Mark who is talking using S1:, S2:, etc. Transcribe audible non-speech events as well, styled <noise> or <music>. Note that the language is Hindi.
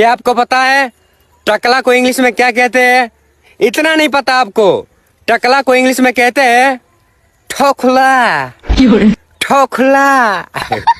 S1: क्या आपको पता है टकला को इंग्लिश में क्या कहते हैं इतना नहीं पता आपको टकला को इंग्लिश में कहते हैं ठोखला ठोखला <laughs>